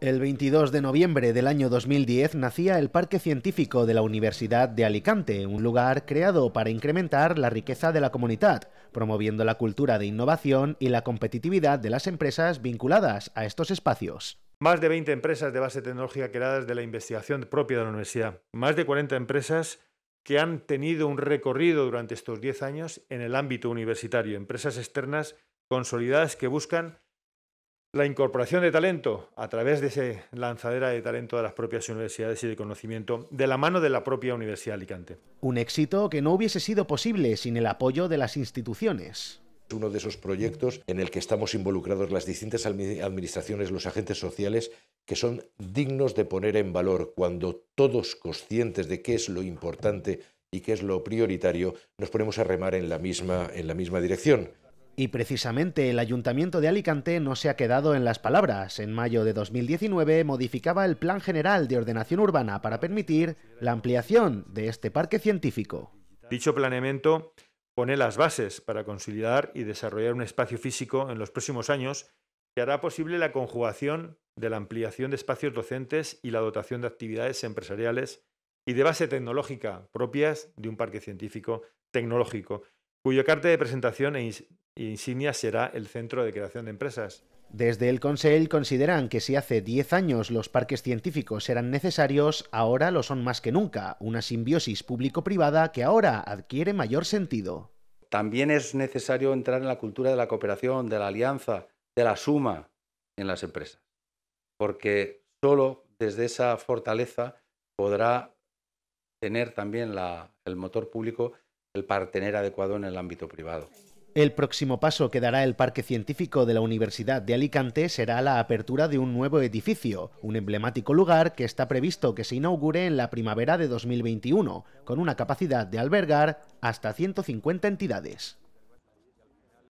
El 22 de noviembre del año 2010 nacía el Parque Científico de la Universidad de Alicante, un lugar creado para incrementar la riqueza de la comunidad, promoviendo la cultura de innovación y la competitividad de las empresas vinculadas a estos espacios. Más de 20 empresas de base tecnológica creadas de la investigación propia de la universidad. Más de 40 empresas que han tenido un recorrido durante estos 10 años en el ámbito universitario. Empresas externas consolidadas que buscan la incorporación de talento a través de esa lanzadera de talento de las propias universidades y de conocimiento de la mano de la propia Universidad de Alicante. Un éxito que no hubiese sido posible sin el apoyo de las instituciones uno de esos proyectos en el que estamos involucrados las distintas administraciones, los agentes sociales, que son dignos de poner en valor cuando todos conscientes de qué es lo importante y qué es lo prioritario, nos ponemos a remar en la misma, en la misma dirección. Y precisamente el Ayuntamiento de Alicante no se ha quedado en las palabras. En mayo de 2019 modificaba el Plan General de Ordenación Urbana para permitir la ampliación de este parque científico. Dicho planeamiento pone las bases para consolidar y desarrollar un espacio físico en los próximos años que hará posible la conjugación de la ampliación de espacios docentes y la dotación de actividades empresariales y de base tecnológica propias de un parque científico tecnológico, cuyo carta de presentación e Insignia será el centro de creación de empresas. Desde el Consell consideran que si hace 10 años los parques científicos eran necesarios, ahora lo son más que nunca, una simbiosis público-privada que ahora adquiere mayor sentido. También es necesario entrar en la cultura de la cooperación, de la alianza, de la suma en las empresas, porque solo desde esa fortaleza podrá tener también el motor público el partener adecuado en el ámbito privado. El próximo paso que dará el Parque Científico de la Universidad de Alicante será la apertura de un nuevo edificio, un emblemático lugar que está previsto que se inaugure en la primavera de 2021, con una capacidad de albergar hasta 150 entidades.